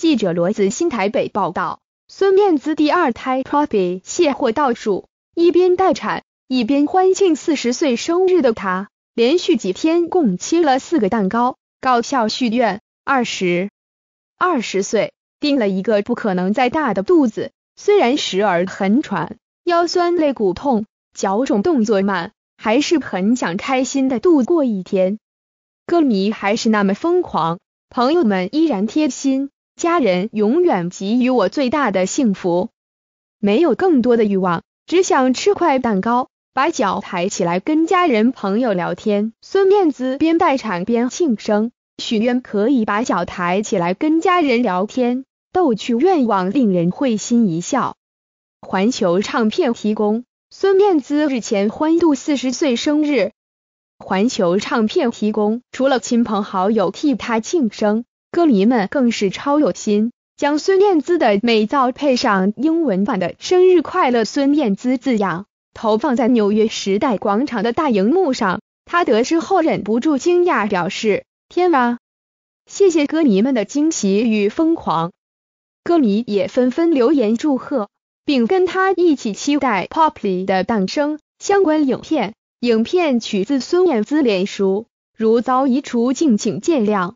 记者罗子欣台北报道，孙燕姿第二胎 Poppy 卸货倒数，一边待产一边欢庆四十岁生日的她，连续几天共切了四个蛋糕，高效许愿。二十二十岁，定了一个不可能再大的肚子，虽然时而很喘、腰酸、肋骨痛、脚肿、动作慢，还是很想开心的度过一天。歌迷还是那么疯狂，朋友们依然贴心。家人永远给予我最大的幸福，没有更多的欲望，只想吃块蛋糕，把脚抬起来跟家人朋友聊天。孙燕姿边待产边庆生，许愿可以把脚抬起来跟家人聊天，逗趣愿望令人会心一笑。环球唱片提供。孙燕姿日前欢度四十岁生日，环球唱片提供。除了亲朋好友替她庆生。歌迷们更是超有心，将孙燕姿的美照配上英文版的“生日快乐”孙燕姿字样，投放在纽约时代广场的大荧幕上。他得知后忍不住惊讶表示：“天啊，谢谢歌迷们的惊喜与疯狂。”歌迷也纷纷留言祝贺，并跟他一起期待 Poppy 的诞生。相关影片，影片取自孙燕姿脸书，如遭移除，敬请见谅。